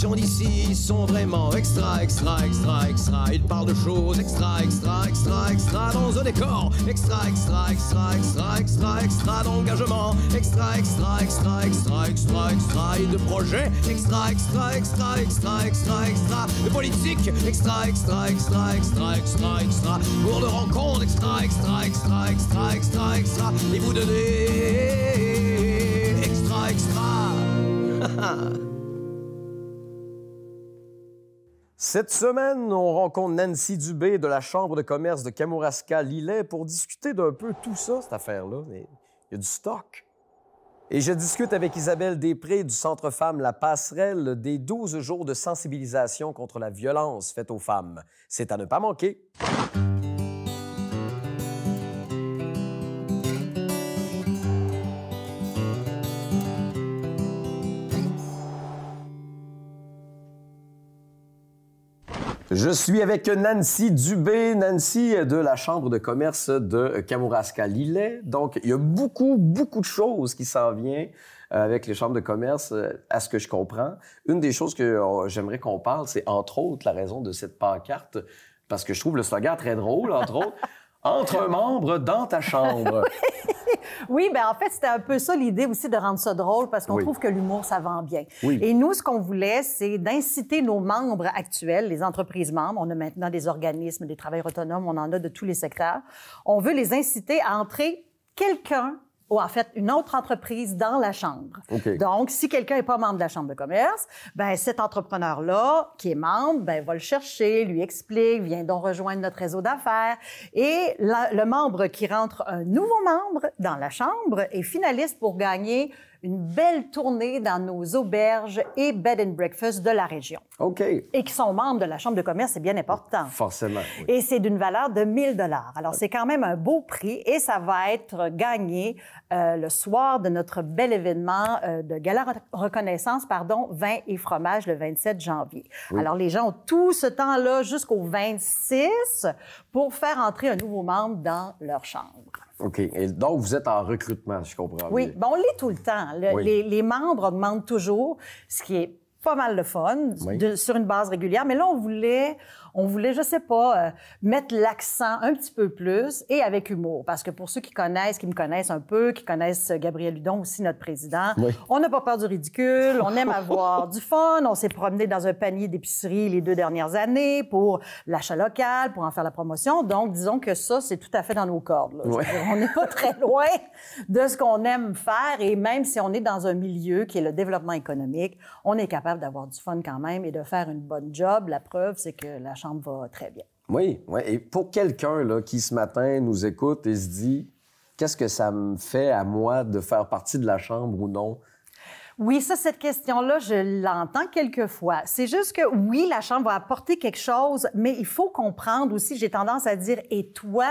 gens d'ici sont vraiment extra, extra, extra, extra. Ils parlent de choses extra, extra, extra, extra dans un décor. Extra, extra, extra, extra, extra, extra d'engagement. Extra, extra, extra, extra, extra, extra. Et de projets. Extra, extra, extra, extra, extra, extra. De politique. Extra, extra, extra, extra, extra, extra. Pour de rencontres. Extra, extra, extra, extra, extra, extra. Et vous donnez. Extra, extra. Cette semaine, on rencontre Nancy Dubé de la Chambre de commerce de Kamouraska-Lillet pour discuter d'un peu tout ça, cette affaire-là. Il y a du stock. Et je discute avec Isabelle Després du Centre Femmes La Passerelle des 12 jours de sensibilisation contre la violence faite aux femmes. C'est à ne pas manquer. Je suis avec Nancy Dubé, Nancy euh, de la Chambre de commerce de Kamouraska-Lillet. Donc, il y a beaucoup, beaucoup de choses qui s'en viennent euh, avec les chambres de commerce, euh, à ce que je comprends. Une des choses que j'aimerais qu'on parle, c'est entre autres la raison de cette pancarte, parce que je trouve le slogan très drôle, entre autres entre membres dans ta chambre. oui, ben en fait, c'était un peu ça l'idée aussi de rendre ça drôle parce qu'on trouve que l'humour, ça vend bien. Et nous, ce qu'on voulait, c'est d'inciter nos membres actuels, les entreprises membres, on a maintenant des organismes, des travailleurs autonomes, on en a de tous les secteurs, on veut les inciter à entrer quelqu'un ou en fait une autre entreprise dans la chambre. Donc, si quelqu'un n'est pas membre de la chambre de commerce, ben cet entrepreneur-là qui est membre, ben va le chercher, lui explique, vient donc rejoindre notre réseau d'affaires. Et le membre qui rentre un nouveau membre dans la chambre est finaliste pour gagner une belle tournée dans nos auberges et bed and breakfast de la région. OK. Et qui sont membres de la Chambre de commerce, c'est bien important. Forcément. Et c'est d'une valeur de 1000 dollars. Alors, c'est quand même un beau prix et ça va être gagné euh, le soir de notre bel événement euh, de gala reconnaissance, pardon, vin et fromage le 27 janvier. Alors, les gens ont tout ce temps-là jusqu'au 26 pour faire entrer un nouveau membre dans leur chambre. OK. donc, vous êtes en recrutement, je comprends. Oui, bien. Ben, on l'est tout le temps. les, membres demandent toujours, ce qui est pas mal de fun, sur une base régulière. Mais là, on voulait, on voulait, je sais pas, euh, mettre l'accent un petit peu plus et avec humour. Parce que pour ceux qui connaissent, qui me connaissent un peu, qui connaissent euh, Gabriel Hudon aussi, notre président, on n'a pas peur du ridicule, on aime avoir du fun, on s'est promené dans un panier d'épicerie les deux dernières années pour l'achat local, pour en faire la promotion. Donc, disons que ça, c'est tout à fait dans nos cordes. on n'est pas très loin de ce qu'on aime faire et même si on est dans un milieu qui est le développement économique, on est capable d'avoir du fun quand même et de faire une bonne job. La preuve, c'est que la va très bien. Oui, oui. Et pour quelqu'un là qui ce matin nous écoute et se dit, qu'est-ce que ça me fait à moi de faire partie de la chambre ou non? Oui, ça, cette question-là, je l'entends quelquefois. C'est juste que oui, la chambre va apporter quelque chose, mais il faut comprendre aussi, j'ai tendance à dire, et toi,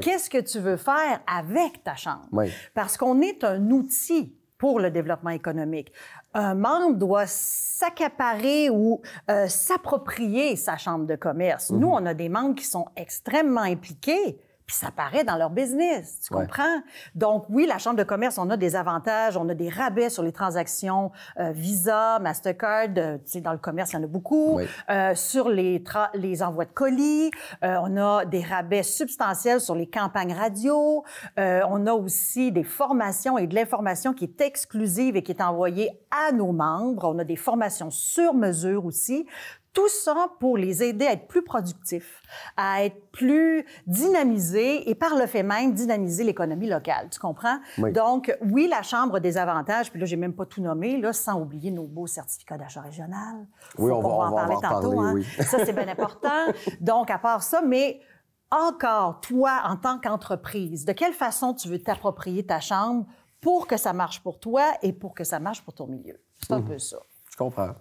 qu'est-ce que tu veux faire avec ta chambre? Parce qu'on est un outil pour le développement économique. Un membre doit s'accaparer ou euh, s'approprier sa chambre de commerce. Nous, mhm. on a des membres qui sont extrêmement impliqués puis ça paraît dans leur business, tu comprends? Donc oui, la Chambre de commerce, on a des avantages, on a des rabais sur les transactions euh, Visa, Mastercard, euh, tu sais, dans le commerce, il y en a beaucoup. Euh, sur les, les envois de colis, euh, on a des rabais substantiels sur les campagnes radio. on a aussi des formations et de l'information qui est exclusive et qui est envoyée à nos membres. On a des formations sur mesure aussi. Tout ça pour les aider à être plus productifs, à être plus dynamisés et par le fait même dynamiser l'économie locale. Tu comprends? Donc, oui, la Chambre des avantages, puis là, j'ai même pas tout nommé, là, sans oublier nos beaux certificats d'achat régional. Oui, on va, en parler tantôt. Hein. Ça, c'est bien important. Donc, à part ça, mais encore, toi, en tant qu'entreprise, de quelle façon tu veux t'approprier ta Chambre pour que ça marche pour toi et pour que ça marche pour ton milieu? C'est un mhm. peu ça. Tu comprends.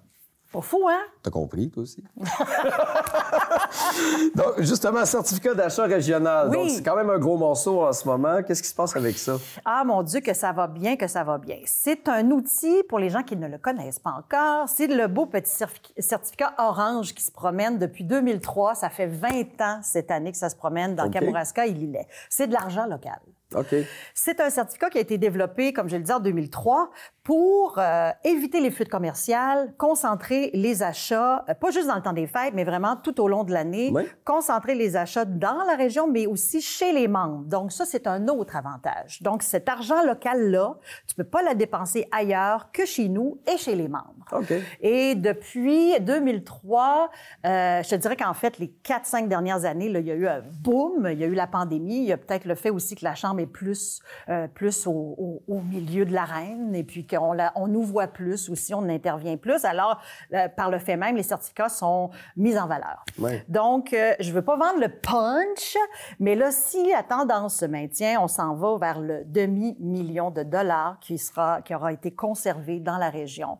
Pas fou, hein? T'as compris, toi aussi. Donc, justement, certificat d'achat régional. c'est quand même un gros morceau en ce moment. Qu'est-ce qui se passe avec ça? Ah, mon Dieu, que ça va bien, que ça va bien. C'est un outil pour les gens qui ne le connaissent pas encore. C'est le beau petit certificat orange qui se promène depuis 2003. Ça fait 20 ans cette année que ça se promène dans Kamouraska et Lillet. C'est de l'argent local. OK. C'est un certificat qui a été développé, comme je le disais, en 2003 pour euh, éviter les fuites commerciales, concentrer les achats, euh, pas juste dans le temps des fêtes, mais vraiment tout au long de l'année, concentrer les achats dans la région, mais aussi chez les membres. Donc ça, c'est un autre avantage. Donc cet argent local-là, tu peux pas la dépenser ailleurs que chez nous et chez les membres. Et depuis 2003, euh, je te dirais qu'en fait, les 4-5 dernières années, là, il y a eu un boom, il y a eu la pandémie, il y a peut-être le fait aussi que la Chambre est plus, plus au, au, milieu de l'arène et puis que on, on nous voit plus ou si on intervient plus. Alors, euh, par le fait même, les certificats sont mis en valeur. Donc, euh, je ne veux pas vendre le punch, mais là, si la tendance se maintient, on s'en va vers le demi-million de dollars qui, sera, qui aura été conservé dans la région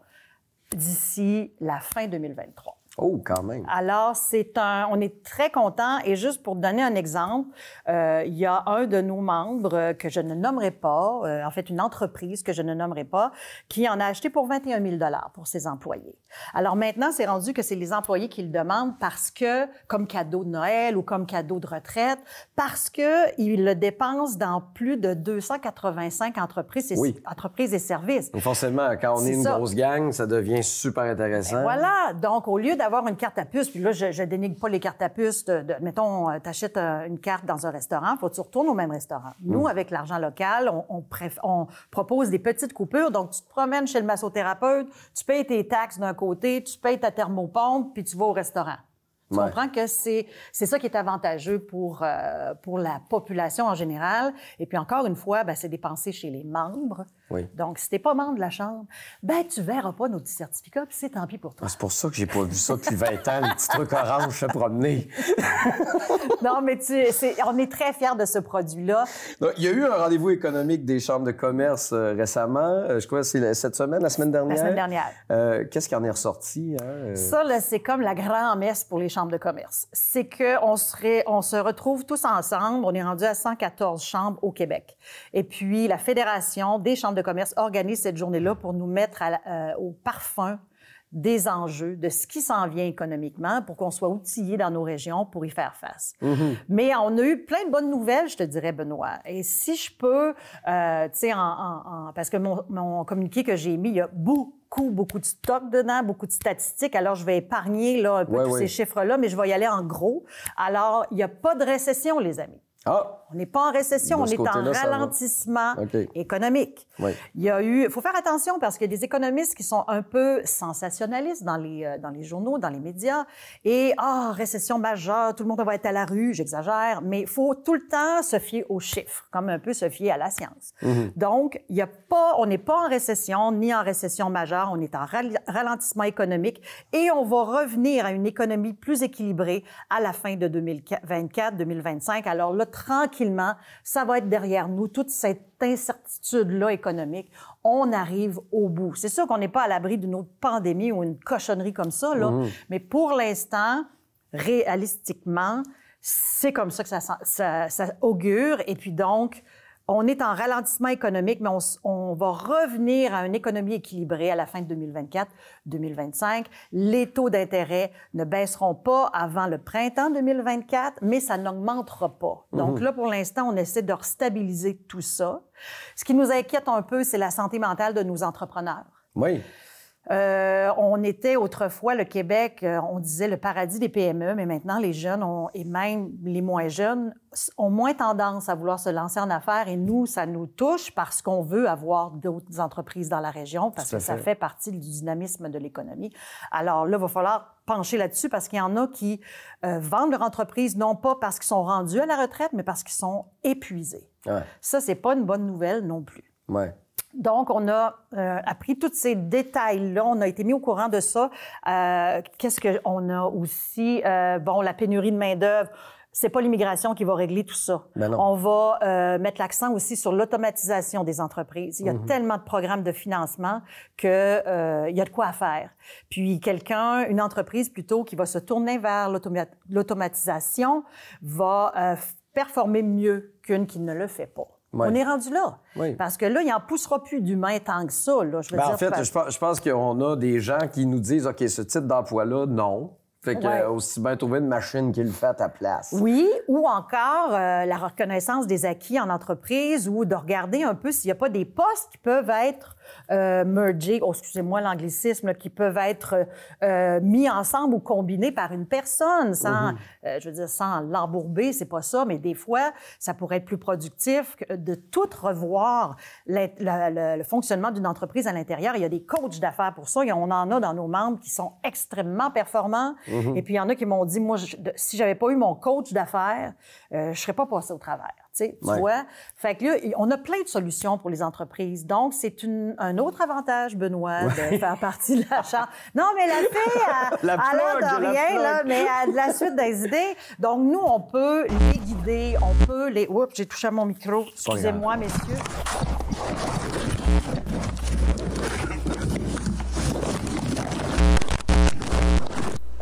d'ici la fin 2023. Oh, quand même. Alors, c'est un, on est très content. Et juste pour donner un exemple, euh, il y a un de nos membres que je ne nommerai pas, euh, en fait une entreprise que je ne nommerai pas, qui en a acheté pour 21 000 dollars pour ses employés. Alors maintenant, c'est rendu que c'est les employés qui le demandent parce que, comme cadeau de Noël ou comme cadeau de retraite, parce que ils le dépensent dans plus de 285 entreprises et, entreprises et services. Donc forcément, quand on est, une grosse gang, ça devient super intéressant. voilà. Donc, au lieu d'avoir avoir une carte à puce, puis là, je, dénigre pas les cartes à puce. De, mettons, euh, tu euh, une carte dans un restaurant, faut que tu retournes au même restaurant. Nous, mm. avec l'argent local, on, on, propose des petites coupures. Donc, tu te promènes chez le massothérapeute, tu payes tes taxes d'un côté, tu payes ta thermopompe, puis tu vas au restaurant. Tu comprends que c'est ça qui est avantageux pour euh, pour la population en général. Et puis encore une fois, ben, c'est dépensé chez les membres. Donc, si t'es pas membre de la Chambre, ben, tu verras pas nos petits certificats, puis c'est tant pis pour toi. c'est pour ça que j'ai pas vu ça depuis 20 ans, le petit truc orange se promener. non, mais tu, on est très fiers de ce produit-là. Il y a eu un rendez-vous économique des chambres de commerce euh, récemment. Euh, je crois que c'est cette semaine, la semaine dernière. La semaine dernière. Euh, qu'est-ce qui en est ressorti? Hein? Ça, c'est comme la grande messe pour les chambres de commerce. C'est qu'on on se retrouve tous ensemble. On est rendu à 114 chambres au Québec. Et puis, la Fédération des chambres de commerce organise cette journée-là pour nous mettre euh, au parfum des enjeux, de ce qui s'en vient économiquement pour qu'on soit outillé dans nos régions pour y faire face. Mm-hmm. Mais on a eu plein de bonnes nouvelles, je te dirais, Benoît. Et si je peux, euh, tu sais, parce que mon, communiqué que j'ai mis, il y a beaucoup, beaucoup de stocks dedans, beaucoup de statistiques. Alors, je vais épargner là, un peu tous ces chiffres-là, mais je vais y aller en gros. Alors, il n'y a pas de récession, les amis. Ah. On n'est pas en récession, on est en ralentissement économique. Il y a eu, faut faire attention parce qu'il y a des économistes qui sont un peu sensationnalistes dans les, euh, dans les journaux, dans les médias. Et, ah, récession majeure, tout le monde va être à la rue, j'exagère, mais il faut tout le temps se fier aux chiffres, comme un peu se fier à la science. Mm-hmm. Donc, il y a pas, on n'est pas en récession, ni en récession majeure, on est en ralentissement économique et on va revenir à une économie plus équilibrée à la fin de 2024-2025. Alors, là, tranquillement, ça va être derrière nous, toute cette incertitude-là économique. On arrive au bout. C'est sûr qu'on n'est pas à l'abri d'une autre pandémie ou une cochonnerie comme ça, là, mm-hmm. mais pour l'instant, réalistiquement, c'est comme ça que ça, ça augure. Et puis donc, on est en ralentissement économique, mais on, va revenir à une économie équilibrée à la fin de 2024-2025. Les taux d'intérêt ne baisseront pas avant le printemps 2024, mais ça n'augmentera pas. Mmh. Donc là, pour l'instant, on essaie de restabiliser tout ça. Ce qui nous inquiète un peu, c'est la santé mentale de nos entrepreneurs. Oui. Euh, on était autrefois, le Québec, euh, on disait le paradis des PME, mais maintenant, les jeunes et même les moins jeunes ont moins tendance à vouloir se lancer en affaires. Et nous, ça nous touche parce qu'on veut avoir d'autres entreprises dans la région, parce que ça fait partie du dynamisme de l'économie. Alors là, il va falloir pencher là-dessus parce qu'il y en a qui euh, vendent leur entreprise non pas parce qu'ils sont rendus à la retraite, mais parce qu'ils sont épuisés. Ouais. Ça, c'est pas une bonne nouvelle non plus. Ouais. Donc, on a euh, appris tous ces détails-là. On a été mis au courant de ça. Euh, qu'est-ce qu'on a aussi? Euh, bon, la pénurie de main-d'œuvre. C'est pas l'immigration qui va régler tout ça. Ben on va mettre l'accent aussi sur l'automatisation des entreprises. Il y a mm-hmm. tellement de programmes de financement qu'il il y a de quoi faire. Puis quelqu'un, une entreprise plutôt, qui va se tourner vers l'automatisation, va performer mieux qu'une qui ne le fait pas. On est rendu là. Parce que là, il n'en poussera plus d'humains tant que ça. je veux ben, en fait, je pense qu'on a des gens qui nous disent OK, ce type d'emploi-là, non. Fait que aussi bien trouver une machine qui le fait à ta place. Oui, ou encore euh, la reconnaissance des acquis en entreprise ou de regarder un peu s'il n'y a pas des postes qui peuvent être euh, oh, excusez-moi l'anglicisme, qui peuvent être euh, mis ensemble ou combinés par une personne, sans, mm-hmm. euh, je veux dire, sans l'embourber, c'est pas ça, mais des fois, ça pourrait être plus productif de tout revoir le, fonctionnement d'une entreprise à l'intérieur. Il y a des coachs d'affaires pour ça, et on en a dans nos membres qui sont extrêmement performants. Mm-hmm. Et puis, il y en a qui m'ont dit, moi, si j'avais pas eu mon coach d'affaires, euh, je serais pas passé au travers tu vois? Fait que là, on a plein de solutions pour les entreprises. Donc, c'est un autre avantage, Benoît, de faire partie de la charte. Non, mais la fille, elle, de rien, là, mais elle a de la suite des idées. Donc, nous, on peut les guider, on peut les... Oups, j'ai touché à mon micro. Excusez-moi, messieurs.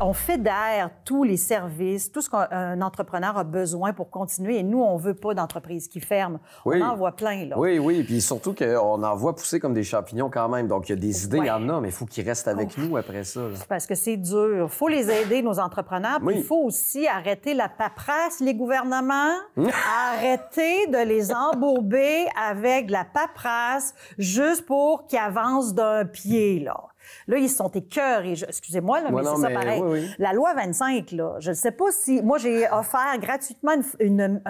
on fédère tous les services, tout ce qu'un entrepreneur a besoin pour continuer. Et nous, on veut pas d'entreprise qui ferme. On en voit plein, là. Oui, oui. Puis surtout qu'on en voit pousser comme des champignons quand même. Donc, il y a des idées, il y en a, mais il faut qu'ils restent avec oh. nous après ça. Parce que c'est dur. faut les aider, nos entrepreneurs. il faut aussi arrêter la paperasse, les gouvernements. Mmh. arrêter de les embourber avec la paperasse juste pour qu'ils avancent d'un pied, là. Là, ils sont écœurés. Excusez-moi, mais c'est ça pareil. La loi 25, là, je ne sais pas si... Moi, j'ai offert gratuitement une,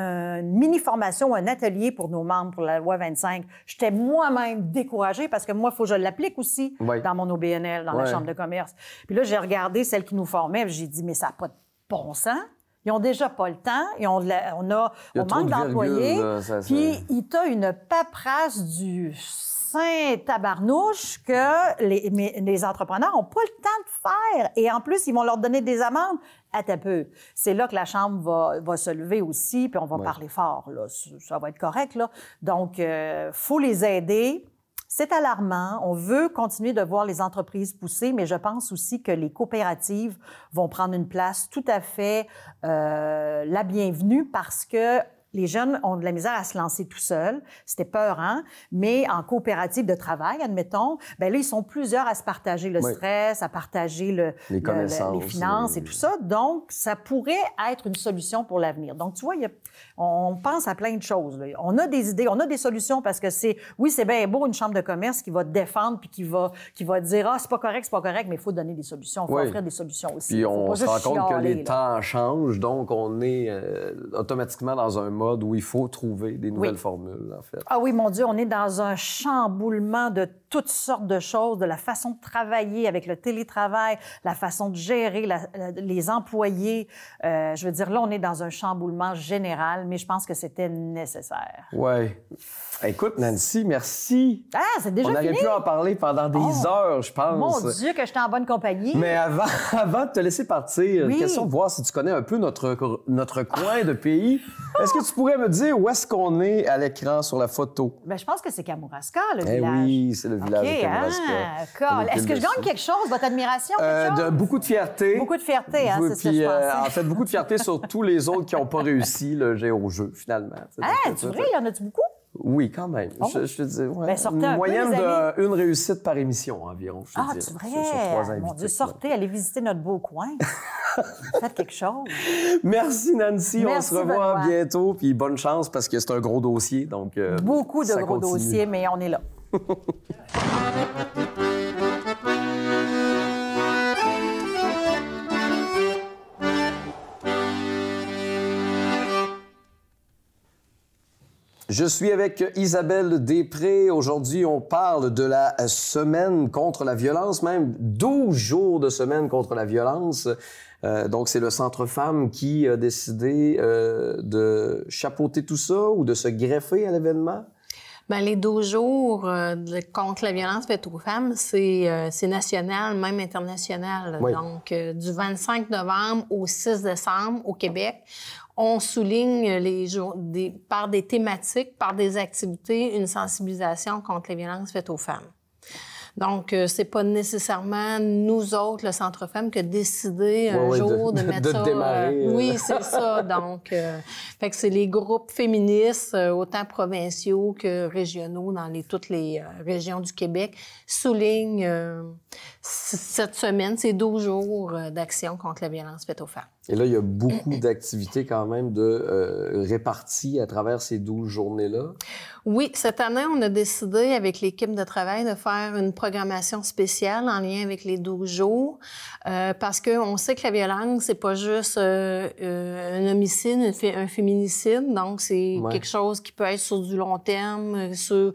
mini-formation, un atelier pour nos membres pour la loi 25. J'étais moi-même découragée parce que moi, il faut que je l'applique aussi dans mon OBNL, dans la Chambre de commerce. Puis là, j'ai regardé celle qui nous formait, j'ai dit, mais ça n'a pas de bon sens. Ils ont déjà pas le temps et on, a, on, on manque d'employés. Puis, il t'a une paperasse du saint tabarnouche que les, les entrepreneurs n'ont pas le temps de faire. Et en plus, ils vont leur donner des amendes. À peu. C'est là que la Chambre va, va, se lever aussi, puis on va parler fort. Là. Ça va être correct. Là. Donc, il euh, faut les aider. C'est alarmant. On veut continuer de voir les entreprises pousser, mais je pense aussi que les coopératives vont prendre une place tout à fait euh, la bienvenue parce que les jeunes ont de la misère à se lancer tout seuls. C'était peur, hein? Mais en coopérative de travail, admettons, ben là, ils sont plusieurs à se partager le stress, à partager le, les, finances et... tout ça. Donc, ça pourrait être une solution pour l'avenir. Donc, tu vois, on pense à plein de choses. On a des idées, on a des solutions parce que c'est, oui, c'est bien beau une chambre de commerce qui va défendre puis qui va, qui va dire, ah, c'est pas correct, c'est pas correct, mais il faut donner des solutions, il faut offrir des solutions aussi. Puis on se rend compte que les temps changent, donc on est euh, automatiquement dans un mode où il faut trouver des nouvelles formules, en fait. Ah oui, mon Dieu, on est dans un chamboulement de toutes sortes de choses, de la façon de travailler avec le télétravail, la façon de gérer les employés. Euh, je veux dire, là, on est dans un chamboulement général, mais je pense que c'était nécessaire. Oui. Écoute, Nancy, merci. Ah, c'est déjà On aurait pu en parler pendant des oh, heures, je pense. Mon Dieu, que j'étais en bonne compagnie. Mais avant, avant de te laisser partir, question de voir si tu connais un peu notre, notre coin de pays. Est-ce que tu pourrais me dire où est-ce qu'on est à l'écran sur la photo? Ben, je pense que c'est Kamouraska, le eh village. Oui, c'est le village de Kamouraska. Hein, est-ce que je gagne quelque chose, votre admiration? Euh, de, beaucoup de fierté. Beaucoup de fierté, hein, c'est ce que je euh, En fait, beaucoup de fierté sur tous les autres qui n'ont pas réussi le géo au jeu, finalement. Ah, tu vrai, il y en a-tu beaucoup? Oui, quand même. Oh. Je, je, dis, ouais, ben, moyenne d'une réussite par émission environ. Je ah, c'est vrai. Sur, trois invités, sortez, allez visiter notre beau coin. Faites quelque chose. Merci Nancy, on se revoit bientôt, puis bonne chance parce que c'est un gros dossier, donc. Euh, Beaucoup de gros dossiers, mais on est là. Je suis avec Isabelle Després. Aujourd'hui, on parle de la semaine contre la violence, même 12 jours de semaine contre la violence. Euh, donc, c'est le Centre Femmes qui a décidé euh, de chapeauter tout ça ou de se greffer à l'événement? Bien, les 12 jours euh, contre la violence faite aux femmes, c'est national, même international. Donc, du 25 novembre au 6 décembre au Québec, on souligne les par des thématiques, par des activités, une sensibilisation contre les violences faites aux femmes. Donc, ce euh, c'est pas nécessairement nous autres, le Centre Femmes, que décider un jour de, mettre de Démarrer, euh, euh. oui, c'est ça. Donc, c'est les groupes féministes, autant provinciaux que régionaux, dans les, toutes les régions du Québec, soulignent cette semaine, c'est 12 jours euh, d'action contre la violence faite aux femmes. Et là, il y a beaucoup d'activités quand même de euh, réparties à travers ces 12 journées-là. Oui, cette année, on a décidé avec l'équipe de travail de faire une programmation spéciale en lien avec les 12 jours euh, parce parce qu'on sait que la violence, c'est pas juste un homicide, un, féminicide. Donc, c'est quelque chose qui peut être sur du long terme.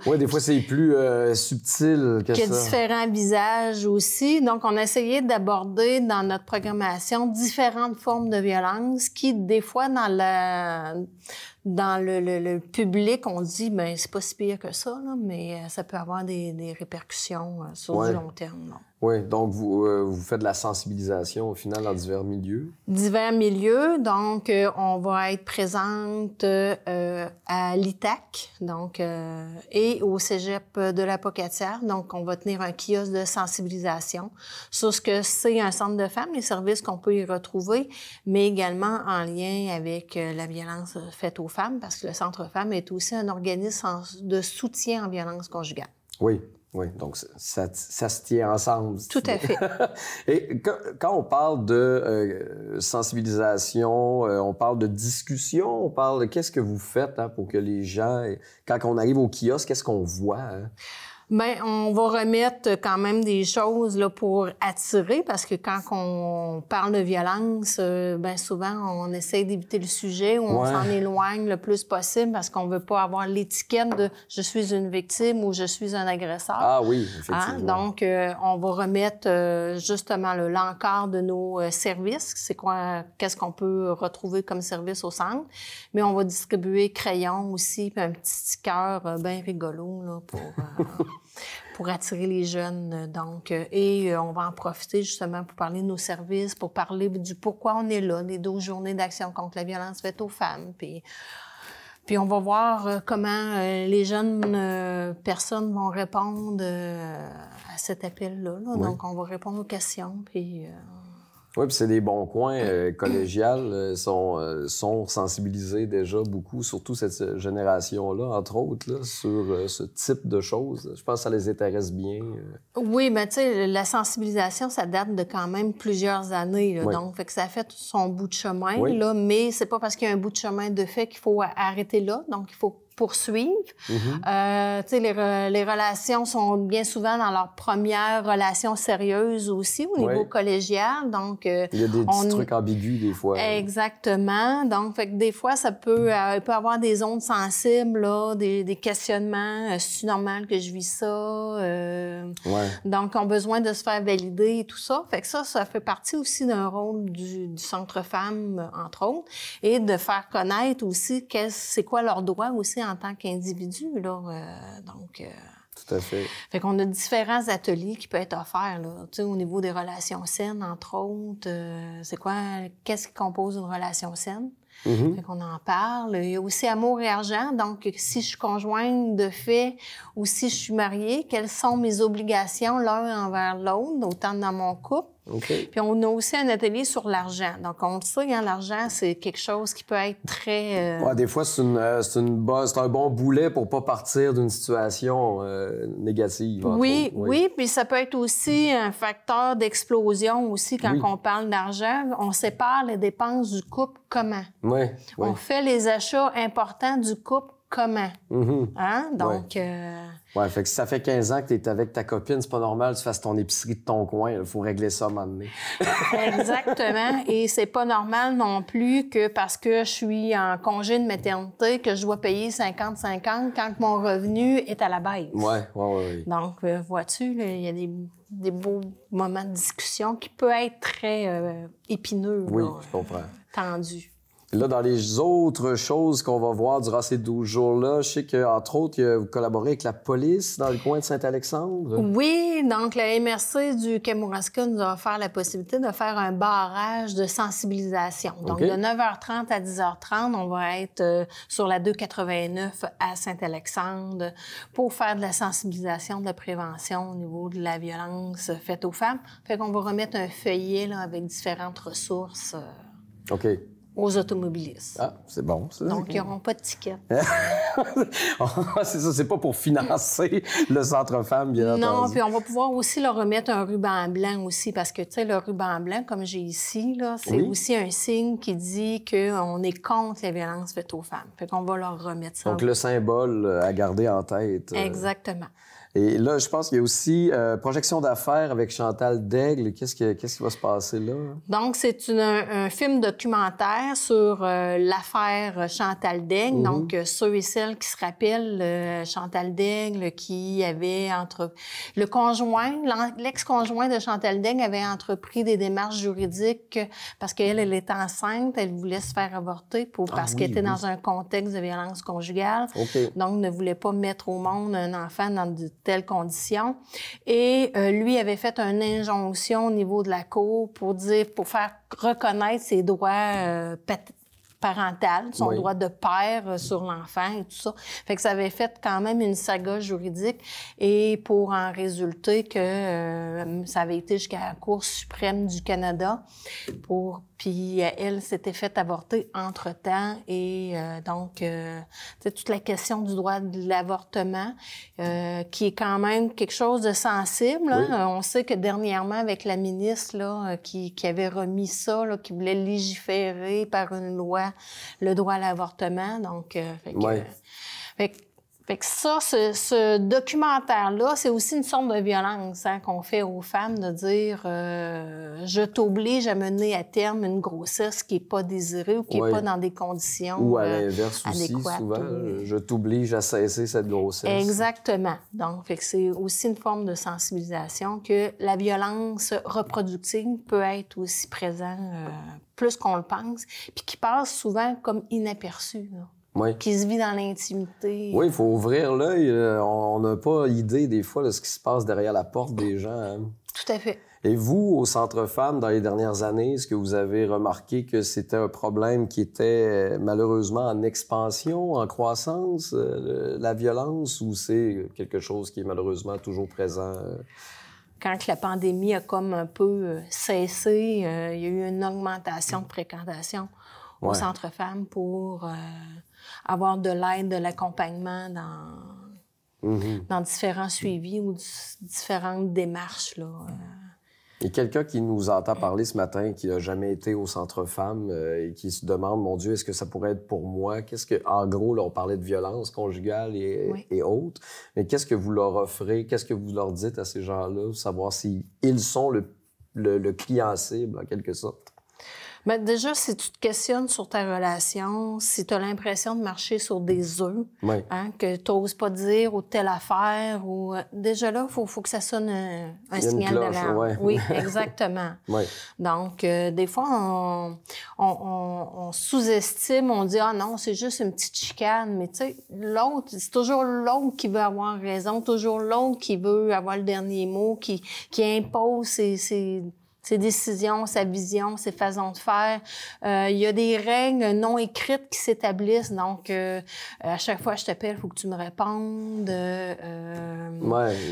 Oui, des fois, c'est plus subtil que, y a différents visages aussi donc, on a essayé d'aborder dans notre programmation différentes formes de violence qui, des fois, dans la, dans le, public, on dit, ben c'est pas si pire que ça, mais euh, ça peut avoir des, des répercussions euh, sur le du long terme. Oui, donc vous, euh, vous faites de la sensibilisation au final dans divers milieux. Divers milieux, donc on va être présente à l'ITAC donc, et au Cégep de la Pocatière. Donc on va tenir un kiosque de sensibilisation sur ce que c'est un centre de femmes, les services qu'on peut y retrouver, mais également en lien avec la violence faite aux femmes, parce que le Centre Femmes est aussi un organisme de soutien en violence conjugale. Oui, oui. Donc, ça, se tient ensemble. Tout à fait. Et quand on parle de euh, sensibilisation, euh, on parle de discussion, on parle de qu'est-ce que vous faites hein, pour que les gens, quand on arrive au kiosque, qu'est-ce qu'on voit? Hein? Bien, on va remettre quand même des choses là, pour attirer, parce que quand on parle de violence, euh, ben bien souvent, on essaie d'éviter le sujet ou on s'en éloigne le plus possible parce qu'on veut pas avoir l'étiquette de « je suis une victime » ou « je suis un agresseur ». Ah oui, hein? effectivement. Donc, euh, on va remettre euh, justement l'encart de nos services, c'est quoi, qu'est-ce qu'on peut retrouver comme service au centre, mais on va distribuer crayon aussi, puis un petit sticker bien rigolo là, pour... pour attirer les jeunes. Euh, donc, euh, et euh, on va en profiter justement pour parler de nos services, pour parler du pourquoi on est là, des 12 journées d'action contre la violence faite aux femmes. Puis, puis on va voir comment les jeunes personnes vont répondre à cet appel-là. Donc, on va répondre aux questions. Puis, oui, puis c'est des bons coins euh, collégiales euh, sont, euh, sont sensibilisés déjà beaucoup, surtout cette génération-là, entre autres, sur ce type de choses. Je pense que ça les intéresse bien. Oui, mais tu sais, la sensibilisation, ça date de quand même plusieurs années. Donc, fait que ça fait son bout de chemin, là, mais c'est pas parce qu'il y a un bout de chemin de fait qu'il faut arrêter là. Donc, il faut poursuivent. Mm-hmm. Euh, tu sais, les, les, relations sont bien souvent dans leur première relation sérieuse aussi au niveau collégial. Donc, euh, il y a des trucs ambigus des fois. Exactement. Donc, fait que des fois, ça peut, euh, peut avoir des ondes sensibles, là, des, des questionnements. C'est normal que je vis ça. Ouais. Donc, ont besoin de se faire valider et tout ça. Fait que ça, ça fait partie aussi d'un rôle du, centre femme entre autres, et de faire connaître aussi c'est quoi leur droit aussi en en tant qu'individu. Euh, donc, euh, Tout à fait. Fait qu'on a différents ateliers qui peuvent être offerts au niveau des relations saines, entre autres. Euh, c'est quoi, qu'est-ce qui compose une relation saine? On mm-hmm. Fait qu'on en parle. Il y a aussi amour et argent. Donc, si je suis conjointe de fait ou si je suis mariée, quelles sont mes obligations l'un envers l'autre, autant dans mon couple puis on a aussi un atelier sur l'argent. Donc, on sait, hein, l'argent, c'est quelque chose qui peut être très... Euh, des fois, c'est une, euh, un bon boulet pour pas partir d'une situation euh, négative. Oui, oui, puis ça peut être aussi un facteur d'explosion aussi quand on parle d'argent. On sépare les dépenses du couple comment? On fait les achats importants du couple comment. Mhm. Hein? Donc. Euh, ouais. fait que ça fait 15 ans que tu es avec ta copine, c'est pas normal que tu fasses ton épicerie de ton coin. Il faut régler ça à Exactement. Et c'est pas normal non plus que parce que je suis en congé de maternité, que je dois payer 50-50 quand mon revenu est à la baisse. Ouais, ouais, ouais. Donc, euh, vois-tu, il y a des, beaux moments de discussion qui peut être très euh, épineux. Oui, je comprends. Tendu. Là, dans les autres choses qu'on va voir durant ces 12 jours-là, je sais qu'entre autres, vous collaborez avec la police dans le coin de Saint-Alexandre. Oui, donc la MRC du Kamouraska nous a offert la possibilité de faire un barrage de sensibilisation. Donc, de 9h30 à 10h30, on va être euh, sur la 289 à Saint-Alexandre pour faire de la sensibilisation, de la prévention au niveau de la violence faite aux femmes. Fait qu'on va remettre un feuillet avec différentes ressources. Euh, OK aux automobilistes. Ah, c'est bon. Ça, Donc, ils n'auront pas de ticket. c'est ça, c'est pas pour financer le centre femme, bien entendu. Non, puis on va pouvoir aussi leur remettre un ruban blanc aussi, parce que, tu sais, le ruban blanc, comme j'ai ici, là, c'est aussi un signe qui dit qu'on est contre les violences faites aux femmes. Fait qu'on va leur remettre ça. Donc, le symbole à garder en tête. Euh, Exactement. Et là, je pense qu'il y a aussi euh, projection d'affaires avec Chantal Daigle. Qu'est-ce, qui va se passer là? Donc, c'est un, film documentaire sur euh, l'affaire Chantal Daigle. Mhm. Donc, euh, ceux et celles qui se rappellent Chantal Daigle qui avait entre... Le conjoint, l'ex-conjoint de Chantal Daigle avait entrepris des démarches juridiques parce qu'elle, elle était enceinte, elle voulait se faire avorter pour... Ah parce qu'elle était dans un contexte de violence conjugale. Donc, ne voulait pas mettre au monde un enfant dans du conditions. Et euh, lui avait fait une injonction au niveau de la cour pour dire, pour faire reconnaître ses droits euh, parentaux, son droit de père euh, sur l'enfant et tout ça. Fait que ça avait fait quand même une saga juridique et pour en résulter que ça avait été jusqu'à la Cour suprême du Canada pour puis euh, elle s'était faite avorter entre-temps. Et euh, donc, euh, toute la question du droit de l'avortement, euh, qui est quand même quelque chose de sensible. On sait que dernièrement, avec la ministre qui, avait remis ça, qui voulait légiférer par une loi le droit à l'avortement. Donc, fait que ça, ce, documentaire-là, c'est aussi une sorte de violence hein, qu'on fait aux femmes de dire euh, je t'oblige à mener à terme une grossesse qui n'est pas désirée ou qui n'est pas dans des conditions Ou à euh, l'inverse aussi, souvent, euh, je t'oblige à cesser cette grossesse. Exactement. Donc, c'est aussi une forme de sensibilisation que la violence reproductive peut être aussi présente plus qu'on le pense, puis qui passe souvent comme inaperçue. Oui. qui se vit dans l'intimité. Oui, il faut ouvrir l'œil. On n'a pas idée des fois de ce qui se passe derrière la porte des gens. Hein. Tout à fait. Et vous, au Centre Femmes, dans les dernières années, est-ce que vous avez remarqué que c'était un problème qui était malheureusement en expansion, en croissance, euh, la violence, ou c'est quelque chose qui est malheureusement toujours présent? Quand la pandémie a comme un peu euh, cessé, euh, il y a eu une augmentation de fréquentation au Centre Femmes pour avoir de l'aide, de l'accompagnement dans, mhm. dans différents suivis ou différentes démarches. Là, euh. et quelqu'un qui nous entend parler ce matin, qui n'a jamais été au centre femme euh, et qui se demande, mon Dieu, est-ce que ça pourrait être pour moi? Qu'est-ce que, en gros, là, on parlait de violence conjugale et, et autres, mais qu'est-ce que vous leur offrez? Qu'est-ce que vous leur dites à ces gens-là? Savoir s'ils sont le, le client cible, en quelque sorte. Bien, déjà, si tu te questionnes sur ta relation, si tu as l'impression de marcher sur des œufs, hein, que tu n'oses pas dire ou telle affaire, ou euh, déjà là, il faut, faut, que ça sonne un, signal d'alarme. Oui, exactement. Donc, des fois, on, sous-estime, on dit Ah non, c'est juste une petite chicane, mais tu sais, l'autre, c'est toujours l'autre qui veut avoir raison, toujours l'autre qui veut avoir le dernier mot, qui, qui impose ses, ses ses décisions, sa vision, ses façons de faire. Euh, il y a des règles non écrites qui s'établissent. Donc, euh, à chaque fois que je t'appelle, il faut que tu me répondes. Euh,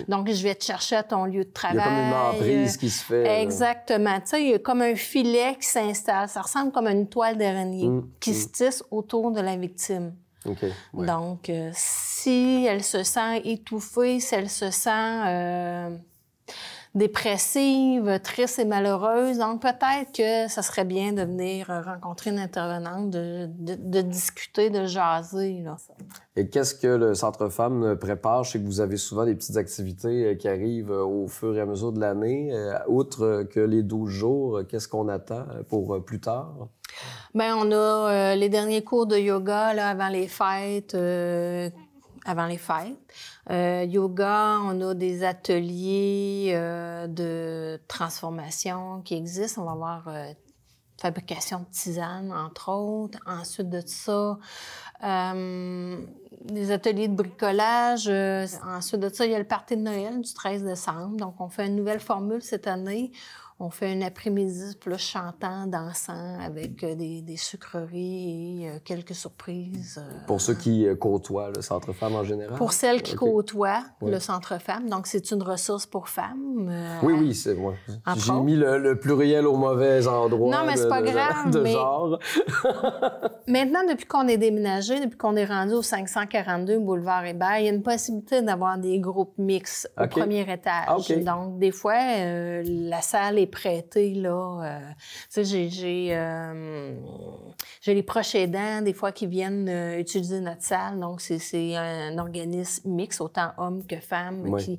donc, je vais te chercher à ton lieu de travail. Il y a comme une emprise qui se fait. Exactement. Tu sais, il y a comme un filet qui s'installe. Ça ressemble comme une toile d'araignée mm, qui mm. se tisse autour de la victime. Donc, si elle se sent étouffée, si elle se sent dépressive, triste et malheureuse. Donc, peut-être que ça serait bien de venir euh, rencontrer une intervenante, de, de, discuter, de jaser. Et qu'est-ce que le Centre Femmes euh, prépare? Je sais que vous avez souvent des petites activités euh, qui arrivent au fur et à mesure de l'année. Outre que les 12 jours, qu'est-ce qu'on attend pour plus tard? Bien, on a les derniers cours de yoga là, avant les fêtes avant les fêtes. Euh, yoga, on a des ateliers euh, de transformation qui existent. On va avoir euh, fabrication de tisane, entre autres. Ensuite de ça, des ateliers de bricolage. ensuite de ça, il y a le party de Noël du 13 décembre. Donc, on fait une nouvelle formule cette année on fait un après-midi plus chantant, dansant, avec euh, des, sucreries et euh, quelques surprises. Euh. Pour ceux qui côtoient le Centre femme en général? Pour celles qui côtoient le Centre femme Donc, c'est une ressource pour femmes. oui, oui, c'est vrai. J'ai mis le, pluriel au mauvais endroit. Non, mais c'est pas grave. Maintenant, depuis qu'on est déménagé, depuis qu'on est rendu au 542 boulevard Hébert, il y a une possibilité d'avoir des groupes mixtes au premier étage. Ah, donc, des fois, la salle est prêter, là. Euh, tu sais, euh, j'ai les proches aidants, des fois, qui viennent euh, utiliser notre salle. Donc, c'est un organisme mixte, autant hommes que femmes, qui,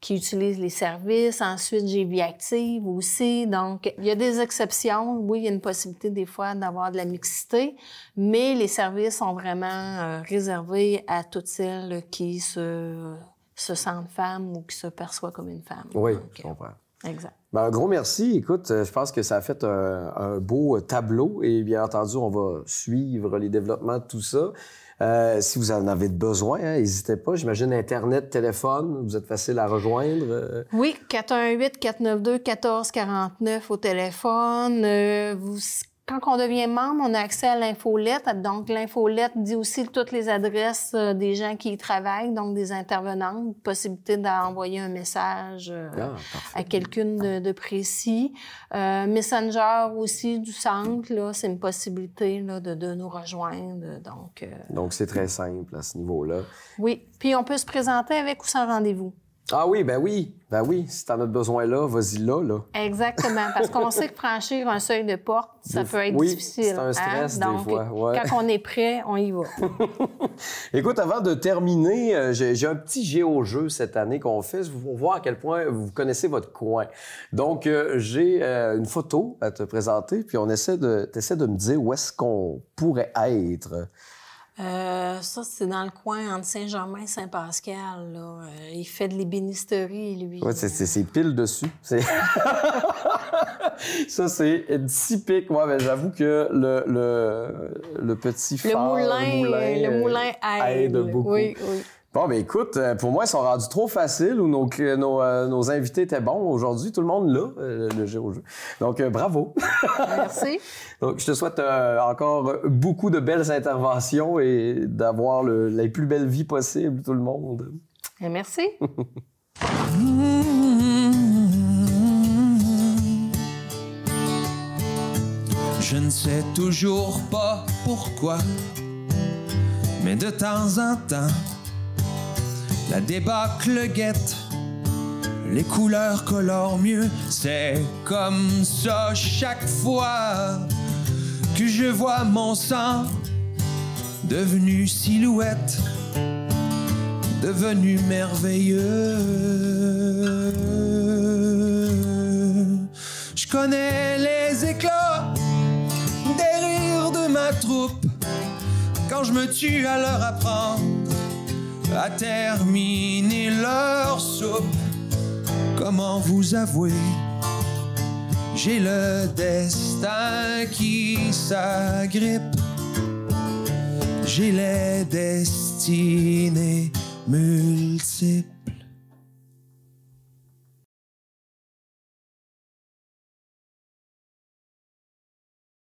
qui utilisent les services. Ensuite, j'ai Vie Active aussi. Donc, il y a des exceptions. Oui, il y a une possibilité des fois d'avoir de la mixité, mais les services sont vraiment réservés à toutes celles qui se, se sentent femmes ou qui se perçoivent comme une femme. Oui, je comprends. Exact. Ben, un gros merci. Écoute, euh, je pense que ça a fait un, beau tableau et bien entendu, on va suivre les développements de tout ça. Euh, si vous en avez besoin, hein, n'hésitez pas. J'imagine Internet, téléphone, vous êtes facile à rejoindre. Euh. Oui, 418-492-1449 au téléphone. vous quand on devient membre, on a accès à l'infolette. Donc, l'infolette dit aussi toutes les adresses euh, des gens qui y travaillent, donc des intervenants, possibilité d'envoyer un message euh, ah, à quelqu'une de, précis. Euh, Messenger aussi du centre, là, c'est une possibilité là, de, nous rejoindre. Donc, donc c'est très simple à ce niveau-là. Oui. Puis, on peut se présenter avec ou sans rendez-vous. Ah oui, ben oui, ben oui, si t'en as besoin là, vas-y là, là. Exactement, parce qu'on sait que franchir un seuil de porte, ça peut être difficile. c'est un hein? stress des fois. Quand on est prêt, on y va. Écoute, avant de terminer, euh, j'ai un petit géo-jeu cette année qu'on fait pour voir à quel point vous connaissez votre coin. Donc, euh, j'ai euh, une photo à te présenter, puis on essaie de, de me dire où est-ce qu'on pourrait être. Euh, ça, c'est dans le coin entre Saint-Germain et Saint-Pascal. Là. Euh, il fait de l'ébénisterie, lui. Oui, c'est, c'est, pile dessus. C'est... ça, c'est typique. Moi, ben, j'avoue que le, le, le petit phare, le moulin, le moulin, le euh, moulin aide. aide, beaucoup. Oui, oui. Bon, ben écoute, euh, pour moi, ils sont rendus trop faciles ou nos, euh, euh, nos, invités étaient bons aujourd'hui. Tout le monde l'a, le jeu au jeu. Donc, bravo. Merci. Donc, je te souhaite encore beaucoup de belles interventions et d'avoir le, les plus belles vies possibles, tout le monde. Et merci. je ne sais toujours pas pourquoi, mais de temps en temps, la débâcle guette. Les couleurs colorent mieux, c'est comme ça chaque fois que je vois mon sang devenu silhouette, devenu merveilleux. Je connais les éclats des rires de ma troupe quand je me tue à leur apprendre à terminer leur soupe. Comment vous avouer J'ai le destin qui s'agrippe. J'ai les destinées multiples.